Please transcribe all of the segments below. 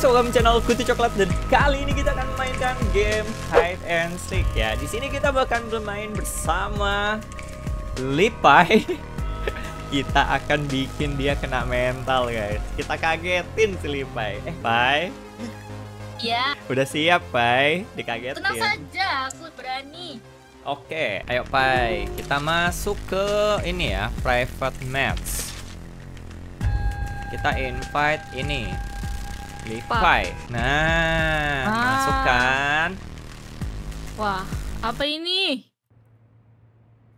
guys, welcome channel Kutu Coklat dan kali ini kita akan memainkan game hide and seek ya. Di sini kita akan bermain bersama Lipai. kita akan bikin dia kena mental guys. Kita kagetin si Lipai. Eh, Pai. Iya. Udah siap, Pai? Dikagetin. Tenang saja, aku berani. Oke, ayo Pai. Kita masuk ke ini ya, private match. Kita invite ini lipat. Nah, ah. masukkan. Wah, apa ini?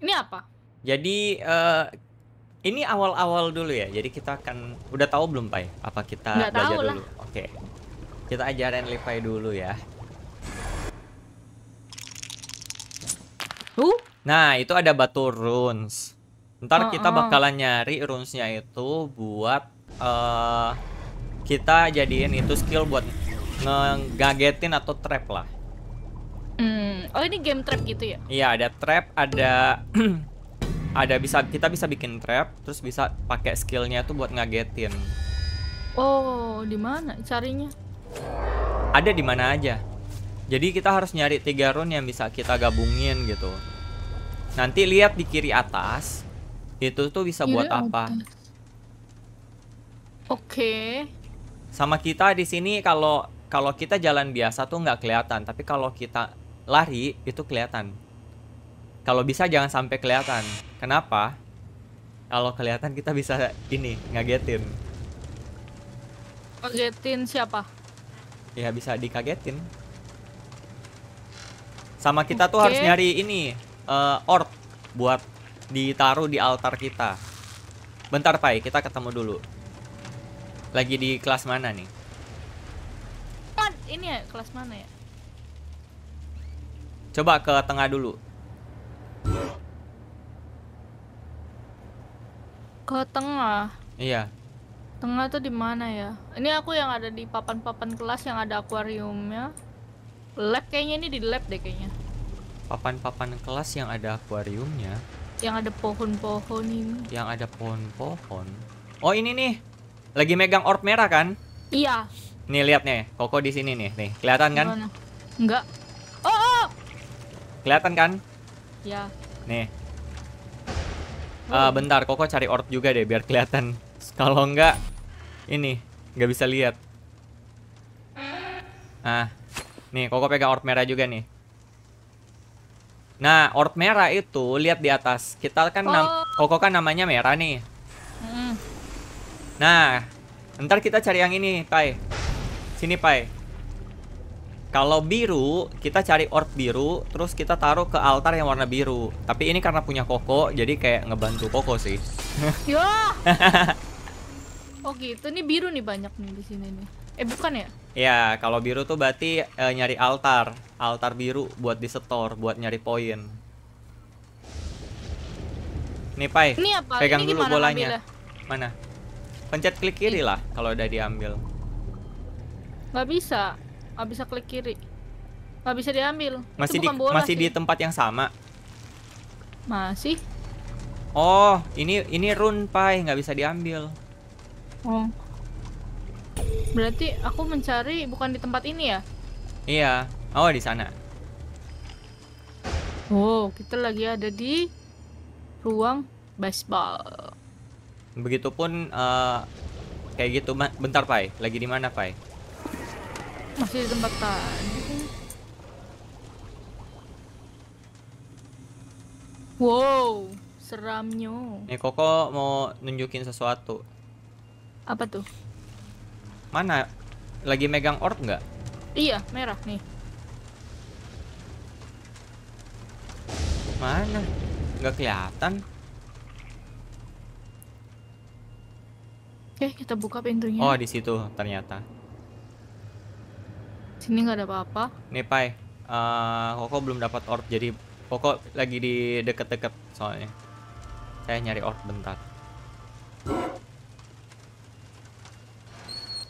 Ini apa? Jadi uh, ini awal-awal dulu ya. Jadi kita akan udah tahu belum, Pai? Apa kita Nggak belajar dulu? Oke. Oke. Kita ajarin Levi dulu ya. Uh? Nah, itu ada batu runes. Ntar oh, kita ah, ah. bakalan nyari runesnya itu buat uh, kita jadiin itu skill buat ngegagetin atau trap lah. Hmm. Oh ini game trap gitu ya? Iya ada trap, ada ada bisa kita bisa bikin trap, terus bisa pakai skillnya tuh buat ngagetin. Oh di mana carinya? Ada di mana aja. Jadi kita harus nyari tiga rune yang bisa kita gabungin gitu. Nanti lihat di kiri atas itu tuh bisa kiri buat apa? Oke. Okay sama kita di sini kalau kalau kita jalan biasa tuh nggak kelihatan tapi kalau kita lari itu kelihatan kalau bisa jangan sampai kelihatan kenapa kalau kelihatan kita bisa ini ngagetin ngagetin siapa ya bisa dikagetin sama kita tuh harus nyari ini uh, orb buat ditaruh di altar kita bentar pai kita ketemu dulu lagi di kelas mana nih? Kan, ini ya kelas mana ya? Coba ke tengah dulu. Ke tengah. Iya. Tengah tuh di mana ya? Ini aku yang ada di papan-papan kelas yang ada akuariumnya. Lab kayaknya ini di lab deh kayaknya. Papan-papan kelas yang ada akuariumnya. Yang ada pohon-pohon ini. Yang ada pohon-pohon. Oh ini nih. Lagi megang orb merah kan? Iya. Nih lihat nih, Koko di sini nih, nih kelihatan kan? Enggak. Oh, oh. Kelihatan kan? iya Nih. Uh, bentar, Koko cari orb juga deh biar kelihatan. Kalau enggak, ini nggak bisa lihat. Ah, nih Koko pegang orb merah juga nih. Nah, orb merah itu lihat di atas. Kita kan oh. Koko kan namanya merah nih. Nah, ntar kita cari yang ini, Pai. Sini, Pai. Kalau biru, kita cari orb biru, terus kita taruh ke altar yang warna biru. Tapi ini karena punya Koko, jadi kayak ngebantu Koko sih. Yo. oh gitu, nih biru nih banyak nih di sini nih. Eh bukan ya? Ya, kalau biru tuh berarti e, nyari altar, altar biru buat disetor, buat nyari poin. Nih, Pai. Ini apa? Pegang ini dulu bolanya. Ambilnya? Mana? Pencet klik kiri lah kalau udah diambil. Gak bisa. gak bisa klik kiri. gak bisa diambil. Masih di masih sih. di tempat yang sama. Masih. Oh, ini ini run pai nggak bisa diambil. Oh. Berarti aku mencari bukan di tempat ini ya? Iya. Oh, di sana. Oh, kita lagi ada di ruang baseball. Begitupun uh, kayak gitu. Bentar, Pai. Lagi di mana, Pai? Masih di tempat tadi. Wow, seramnya. Nih Koko mau nunjukin sesuatu. Apa tuh? Mana? Lagi megang orb nggak? Iya, merah nih. Mana? Nggak kelihatan. Oke, kita buka pintunya. Oh, di situ ternyata. Sini nggak ada apa-apa. Nih, Pai. Uh, Koko belum dapat orb, jadi Koko lagi di deket-deket soalnya. Saya nyari orb bentar.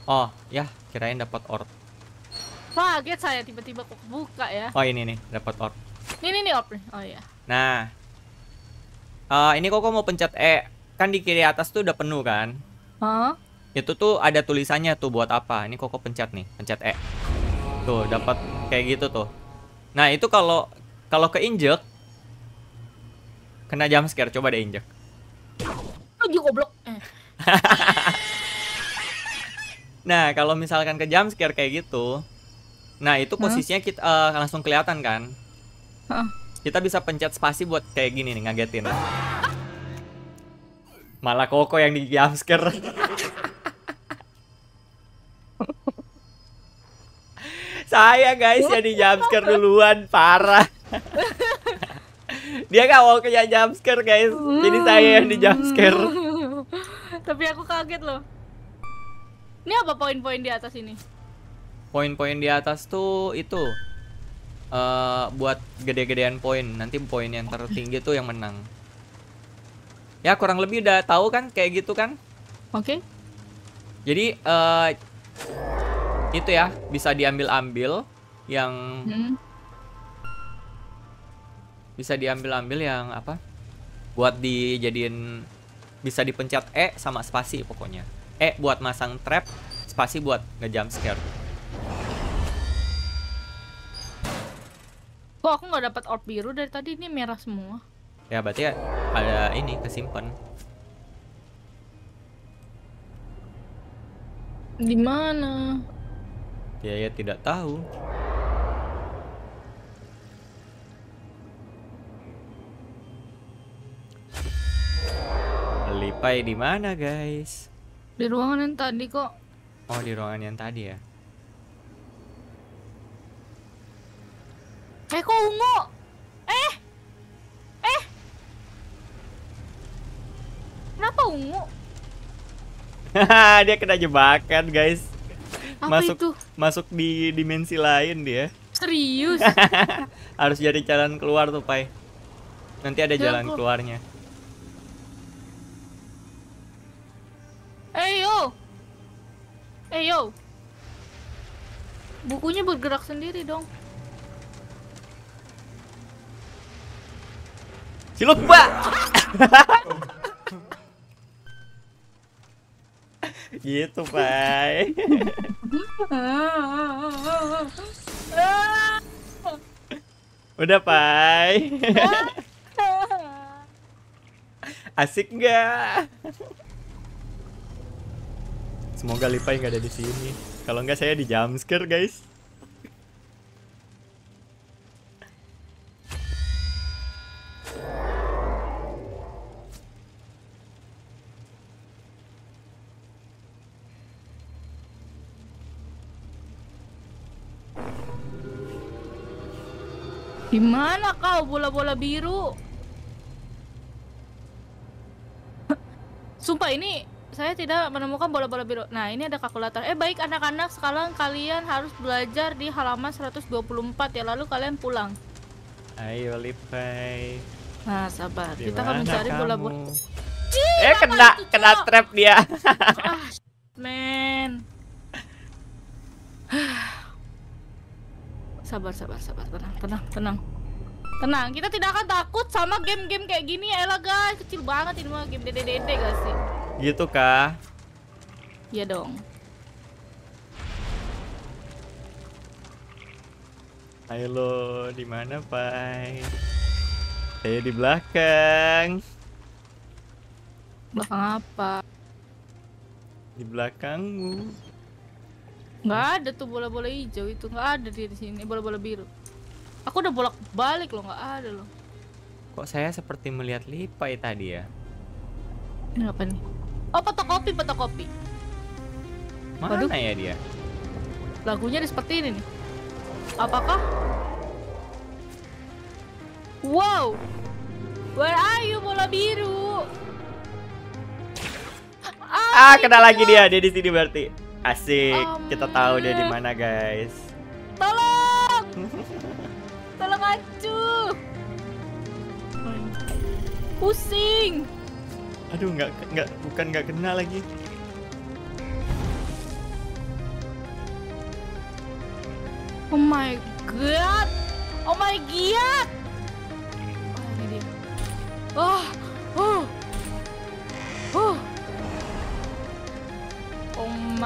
Oh, ya, kirain dapat orb. Kaget saya tiba-tiba kok buka ya. Oh, ini nih, dapat orb. Ini nih orb Oh iya. Nah. Uh, ini Koko mau pencet E. Kan di kiri atas tuh udah penuh kan? Huh? Itu tuh ada tulisannya tuh buat apa. Ini koko pencet nih, pencet E. Tuh, dapat kayak gitu tuh. Nah, itu kalau kalau keinjek kena jam scare, coba deh injek. Lagi goblok. Eh. nah, kalau misalkan ke jam scare kayak gitu, nah itu posisinya kita uh, eh, langsung kelihatan kan? Huh? Kita bisa pencet spasi buat kayak gini nih, ngagetin. Malah Koko yang di jumpscare. Saya guys yang di jumpscare duluan, parah. Dia gak mau kena jumpscare guys, jadi saya yang di jumpscare. Tapi aku kaget loh. Ini apa poin-poin di atas ini? Poin-poin di atas tuh itu uh, buat gede-gedean poin. Nanti poin yang tertinggi tuh yang menang. Ya kurang lebih udah tahu kan kayak gitu kan? Oke. Okay. Jadi uh, itu ya bisa diambil-ambil yang hmm. bisa diambil-ambil yang apa? Buat dijadiin bisa dipencet E sama spasi pokoknya. E buat masang trap, spasi buat ngejam scare. Kok aku nggak dapat orb biru dari tadi? Ini merah semua. Ya berarti ada ini kesimpan. Di mana? Ya ya tidak tahu. Lipai di mana, guys? Di ruangan yang tadi kok. Oh, di ruangan yang tadi ya. Eh, kok ungu? ungu? dia kena jebakan, guys. Apa masuk itu? masuk di dimensi lain dia. Serius? Harus jadi jalan keluar tuh, Pai. Nanti ada jalan, jalan keluarnya. Eh, hey, yo. Eh, hey, yo. Bukunya bergerak sendiri dong. pak. gitu Pai udah Pai asik nggak semoga Lipai nggak ada di sini kalau nggak saya di jumpscare guys gimana kau bola-bola biru? Sumpah ini saya tidak menemukan bola-bola biru. Nah, ini ada kalkulator. Eh, baik anak-anak, sekarang kalian harus belajar di halaman 124 ya, lalu kalian pulang. Ayo, Lipai. Nah, sabar. Dimana Kita akan mencari bola-bola. Eh, kena kena trap dia. ah, man. sabar sabar sabar tenang tenang tenang tenang kita tidak akan takut sama game-game kayak gini ya elah guys kecil banget ini mah game dede dede gak sih gitu kah iya dong Halo, di mana Pai? Saya di belakang. Belakang apa? Di belakangmu. Nggak ada tuh bola-bola hijau itu, nggak ada di sini bola-bola biru. Aku udah bolak-balik loh, nggak ada loh. Kok saya seperti melihat lipai tadi ya? Ini apa nih? Oh, fotokopi, fotokopi. Mana Waduh. ya dia? Lagunya di seperti ini nih. Apakah? Wow! Where are you bola biru? Ah, ah kena lagi dia, dia di sini berarti. Asik, oh, kita tahu dia di mana, guys. Tolong! Tolong acu! Pusing. Aduh, nggak nggak bukan nggak kena lagi. Oh my god. Oh my god. Oh, ini dia. Oh,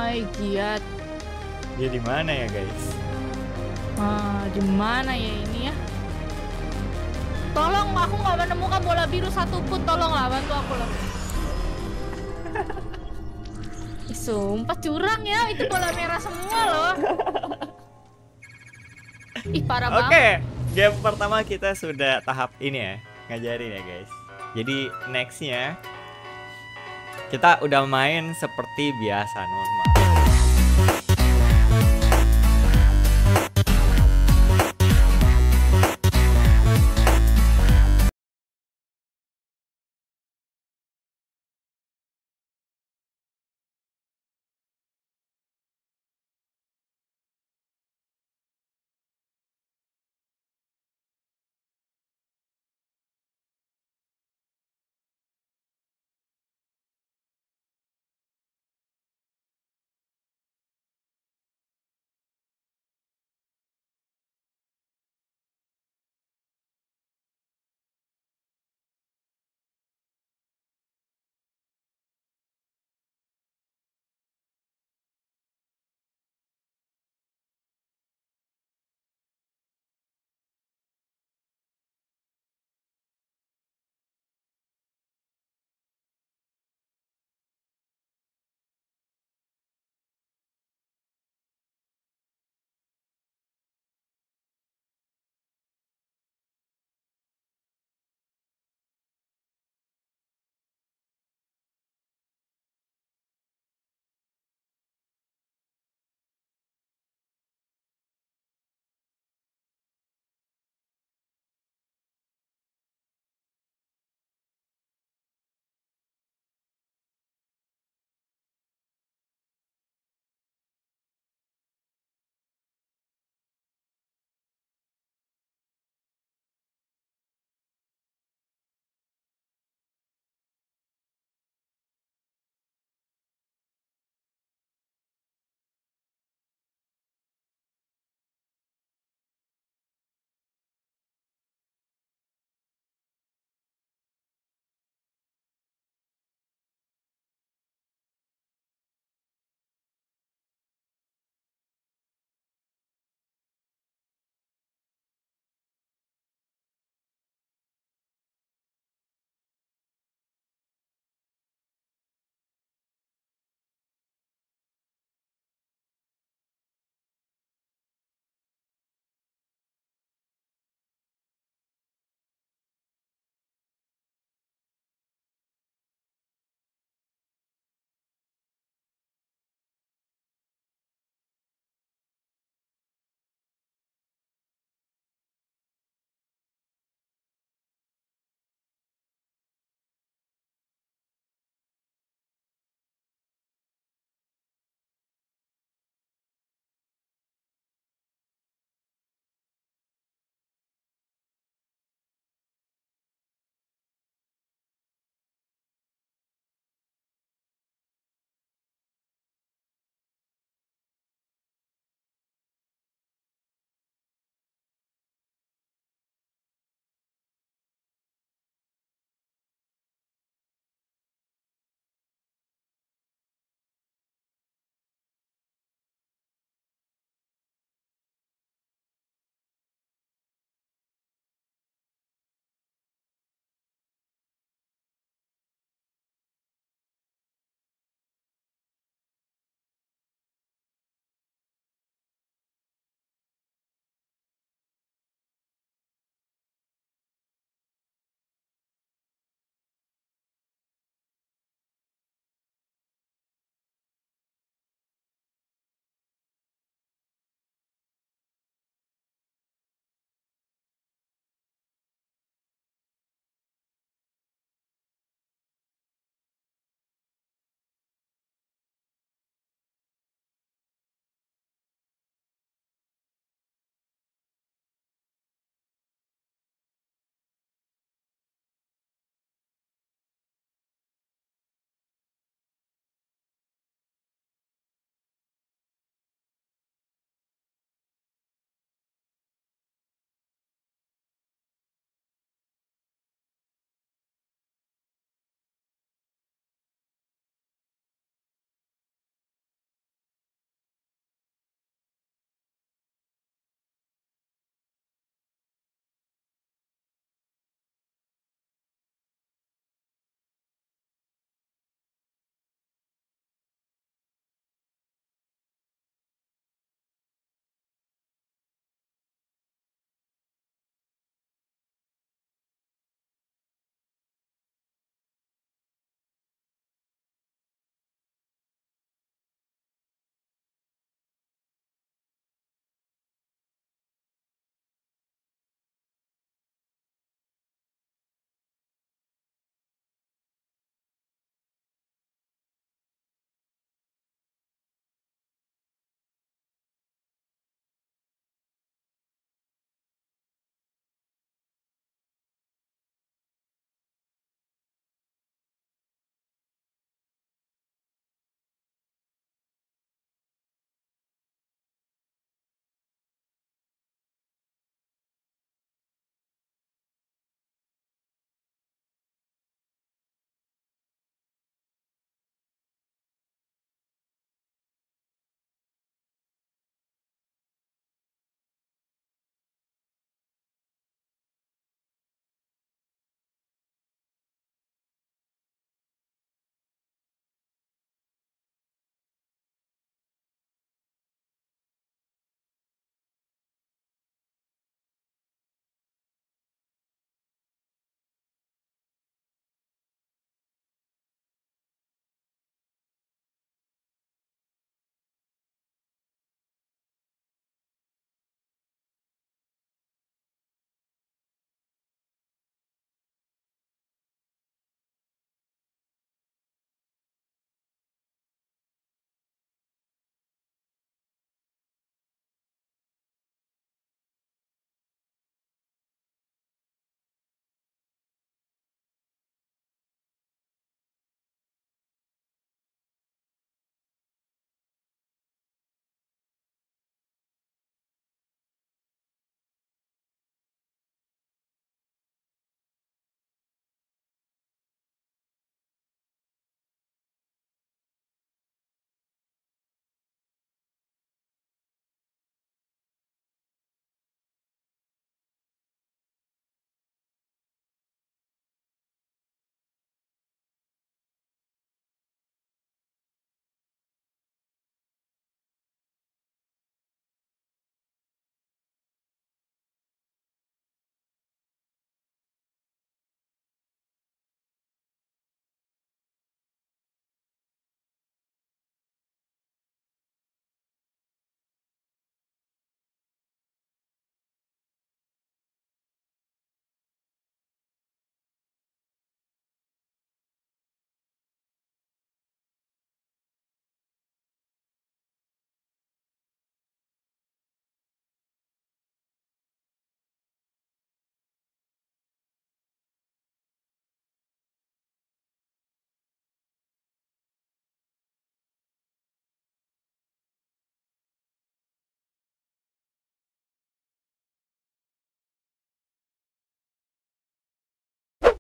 Hai Giat. Dia di mana ya guys? Ah, di mana ya ini ya? Tolong, aku nggak menemukan bola biru satu pun. Tolonglah bantu aku loh. Sumpah curang ya, itu bola merah semua loh. Ih parah banget. Oke, game pertama kita sudah tahap ini ya, ngajarin ya guys. Jadi nextnya kita udah main seperti biasa normal.